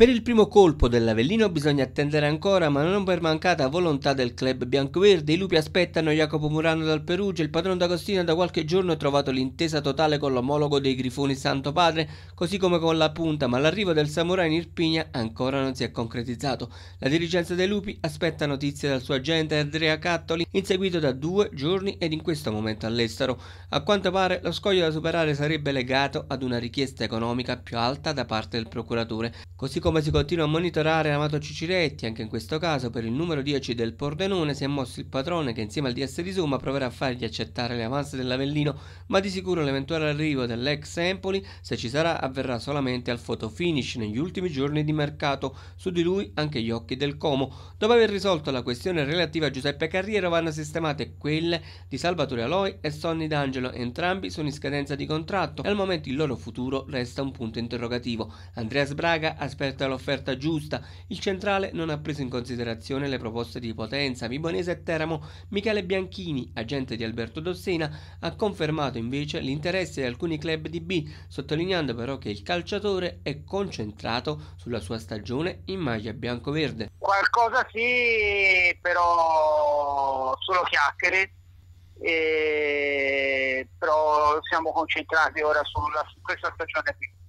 Per il primo colpo dell'Avellino bisogna attendere ancora, ma non per mancata volontà del club biancoverde. I lupi aspettano Jacopo Murano dal Perugia. Il padrone d'Agostino da qualche giorno ha trovato l'intesa totale con l'omologo dei Grifoni Santo Padre, così come con la punta, ma l'arrivo del Samurai in Irpigna ancora non si è concretizzato. La dirigenza dei lupi aspetta notizie dal suo agente Andrea Cattoli, inseguito da due giorni ed in questo momento all'estero. A quanto pare lo scoglio da superare sarebbe legato ad una richiesta economica più alta da parte del procuratore, così come come si continua a monitorare Amato Ciciretti, anche in questo caso per il numero 10 del Pordenone si è mosso il padrone che insieme al DS di Suma proverà a fargli accettare le avanze dell'Avellino, ma di sicuro l'eventuale arrivo dell'ex Empoli, se ci sarà, avverrà solamente al photo finish negli ultimi giorni di mercato, su di lui anche gli occhi del Como. Dopo aver risolto la questione relativa a Giuseppe Carriero vanno sistemate quelle di Salvatore Aloy e Sonny D'Angelo, entrambi sono in scadenza di contratto e al momento il loro futuro resta un punto interrogativo. Andrea Sbraga aspetta offerta l'offerta giusta. Il centrale non ha preso in considerazione le proposte di Potenza, Vibonese e Teramo. Michele Bianchini, agente di Alberto Dossena, ha confermato invece l'interesse di alcuni club di B, sottolineando però che il calciatore è concentrato sulla sua stagione in maglia bianco-verde. Qualcosa sì, però solo chiacchiere. E... però siamo concentrati ora sulla, su questa stagione qui.